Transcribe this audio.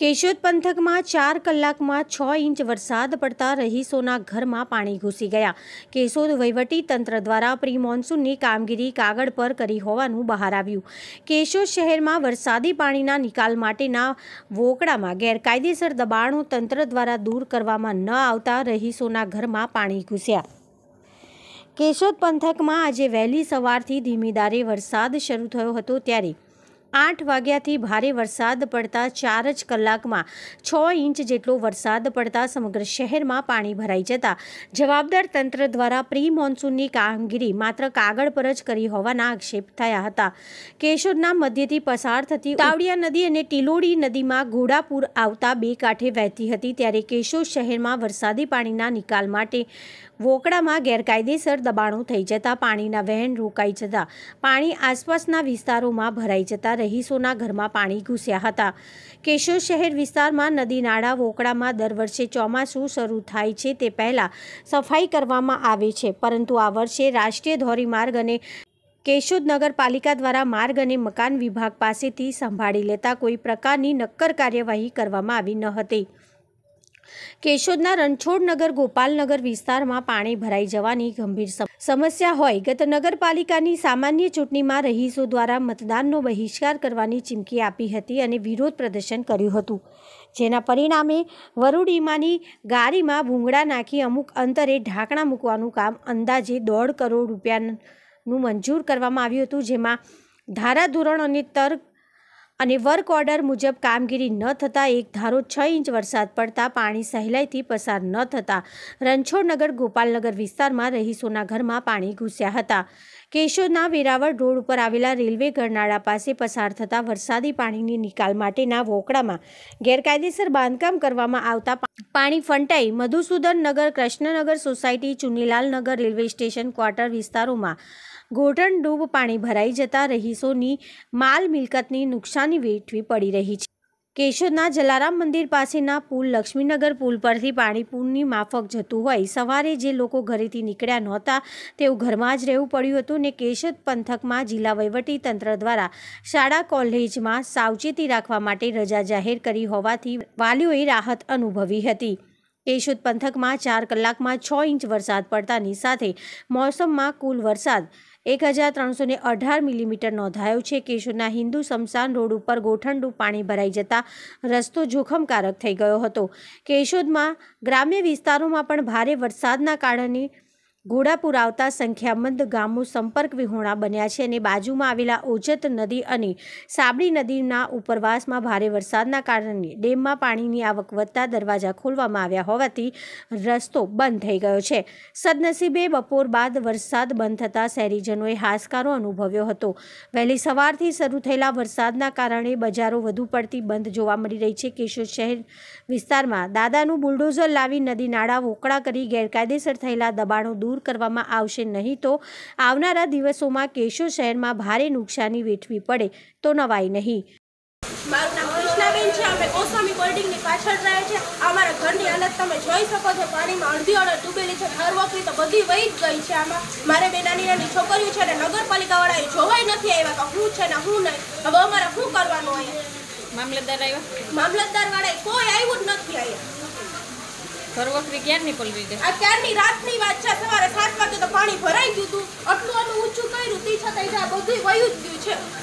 કેશોદ પંથકમાં ચાર કલાકમાં છ ઇંચ વરસાદ પડતા રહીશોના ઘરમાં પાણી ઘૂસી ગયા કેશોદ વહીવટી તંત્ર દ્વારા પ્રી કામગીરી કાગળ પર કરી હોવાનું બહાર આવ્યું કેશોદ શહેરમાં વરસાદી પાણીના નિકાલ માટેના વોકડામાં ગેરકાયદેસર દબાણો તંત્ર દ્વારા દૂર કરવામાં ન આવતા રહીશોના ઘરમાં પાણી ઘૂસ્યા કેશોદ પંથકમાં આજે વહેલી સવારથી ધીમીધારે વરસાદ શરૂ થયો હતો ત્યારે આઠ વાગ્યાથી ભારે વરસાદ પડતા ચાર જ કલાકમાં છ ઇંચ જેટલો વરસાદ પડતા સમગ્ર શહેરમાં પાણી ભરાઈ જતા જવાબદાર તંત્ર દ્વારા પ્રી મોન્સૂનની કામગીરી માત્ર કાગળ પર જ કરી હોવાના આક્ષેપ થયા હતા કેશોદના મધ્યથી પસાર થતી તાવડિયા નદી અને ટીલોડી નદીમાં ઘોડાપુર આવતા બે કાંઠે વહેતી હતી ત્યારે કેશોદ શહેરમાં વરસાદી પાણીના નિકાલ માટે વોકડામાં ગેરકાયદેસર દબાણો થઈ જતા પાણીના વહેણ રોકાઈ જતા પાણી આસપાસના વિસ્તારોમાં ભરાઈ જતા રહીશોના ઘરમાં પાણી ઘૂસ્યા હતા કેશોદ શહેર વિસ્તારમાં નદી નાળા વોકળામાં દર વર્ષે ચોમાસું શરૂ થાય છે તે પહેલાં સફાઈ કરવામાં આવે છે પરંતુ આ વર્ષે રાષ્ટ્રીય ધોરીમાર્ગ અને કેશોદ નગરપાલિકા દ્વારા માર્ગ અને મકાન વિભાગ પાસેથી સંભાળી લેતા કોઈ પ્રકારની નક્કર કાર્યવાહી કરવામાં આવી ન હતી કેશોદના રણછોડનગર ગોપાલનગર વિસ્તારમાં પાણી ભરાઈ જવાની ગંભીર સમસ્યા હોય ગત નગરપાલિકાની સામાન્ય ચૂંટણીમાં રહીશો દ્વારા મતદાનનો બહિષ્કાર કરવાની ચીમકી આપી હતી અને વિરોધ પ્રદર્શન કર્યું હતું જેના પરિણામે વરુડીમાંની ગાડીમાં ભૂંગળા નાખી અમુક અંતરે ઢાંકણા મૂકવાનું કામ અંદાજે દોઢ કરોડ રૂપિયાનું મંજૂર કરવામાં આવ્યું હતું જેમાં ધારાધોરણ અને તર્ક અને વર્ક ઓર્ડર મુજબ કામગીરી ન થતાં એક ધારો છ ઇંચ વરસાદ પડતા પાણી સહેલાઈથી પસાર ન થતાં રણછોડનગર ગોપાલનગર વિસ્તારમાં રહીશોના ઘરમાં પાણી ઘૂસ્યા હતા કેશોદના વેરાવળ રોડ ઉપર આવેલા રેલવે ગરનાળા પાસે પસાર થતા વરસાદી પાણીની નિકાલ માટેના વોકડામાં ગેરકાયદેસર બાંધકામ કરવામાં આવતા પાણી ફંટાઈ મધુસૂદન નગર કૃષ્ણનગર સોસાયટી ચુનીલાલ નગર રેલવે સ્ટેશન ક્વાર્ટર વિસ્તારોમાં ગોઠણ ડૂબ પાણી ભરાઈ જતા રહીશોની માલ મિલકતની નુકસાની વેઠવી પડી રહી છે કેશોદના જલારામ મંદિર પાસેના પુલ લક્ષ્મીનગર પુલ પરથી પાણી પૂરની માફક જતું હોય સવારે જે લોકો ઘરેથી નીકળ્યા નહોતા તેવું ઘરમાં જ રહેવું પડ્યું હતું ને કેશોદ પંથકમાં જિલ્લા વહીવટી તંત્ર દ્વારા શાળા કોલેજમાં સાવચેતી રાખવા માટે રજા જાહેર કરી હોવાથી વાલીઓએ રાહત અનુભવી હતી કેશોદ પંથકમાં ચાર કલાકમાં છ ઇંચ વરસાદ પડતાની સાથે મોસમમાં કુલ વરસાદ એક હજાર ત્રણસો ને અઢાર મિલીમીટર નોંધાયો છે કેશોદના હિન્દુ સમસાન રોડ ઉપર ગોઠંડુ પાણી ભરાઈ જતા રસ્તો જોખમકારક થઈ ગયો હતો કેશોદમાં ગ્રામ્ય વિસ્તારોમાં પણ ભારે વરસાદના કારણે ઘોડાપુર આવતા સંખ્યાબંધ ગામો સંપર્ક વિહોણા બન્યા છે અને બાજુમાં આવેલા ઓજત નદી અને સાબડી નદીના ઉપરવાસમાં ભારે વરસાદના કારણે ડેમમાં પાણીની આવક વધતા દરવાજા ખોલવામાં આવ્યા હોવાથી રસ્તો બંધ થઈ ગયો છે સદનસીબે બપોર બાદ વરસાદ બંધ થતાં શહેરીજનોએ હાશકારો અનુભવ્યો હતો વહેલી સવારથી શરૂ થયેલા વરસાદના કારણે બજારો વધુ પડતી બંધ જોવા મળી રહી છે કેશોદ શહેર વિસ્તારમાં દાદાનું બુલડોઝર લાવી નદી નાળા વોકળા કરી ગેરકાયદેસર થયેલા દબાણો દૂર દૂર કરવામાં આવશે નહીં તો આવનારા દિવસોમાં કેશો શહેરમાં ભારે નુકસાની વેઠવી પડે તો નવાય નહીં મારું નામ કૃષ્ણાબેન છે અમે કોસમી કોલ્ડિંગની પાછળ રહે છે અમારા ઘરની હાલત તમે જોઈ શકો છો પાણીમાં અડધી અડધ ડૂબેલી છે ઘર વખતે તો બધી વહી જ ગઈ છે આમાં મારે બે નાની નાની છોકરીઓ છે અને નગરપાલિકાવાળાએ જોવાય નથી આવ્યા કે હું છે ને હું નહીં હવે અમારે શું કરવાનું અહીંયા મામલતદાર આવ્યા મામલતદાર કોઈ આવ્યું જ નથી અહીંયા ઘરવખરી ક્યારની પલરી દે આ ક્યારની રાતની વાત છે સવારે સાત વાગે તો પાણી ભરાઈ ગયું હતું આટલું અમે ઊંચું કર્યું તી છતાં બધું વયું જ ગયું છે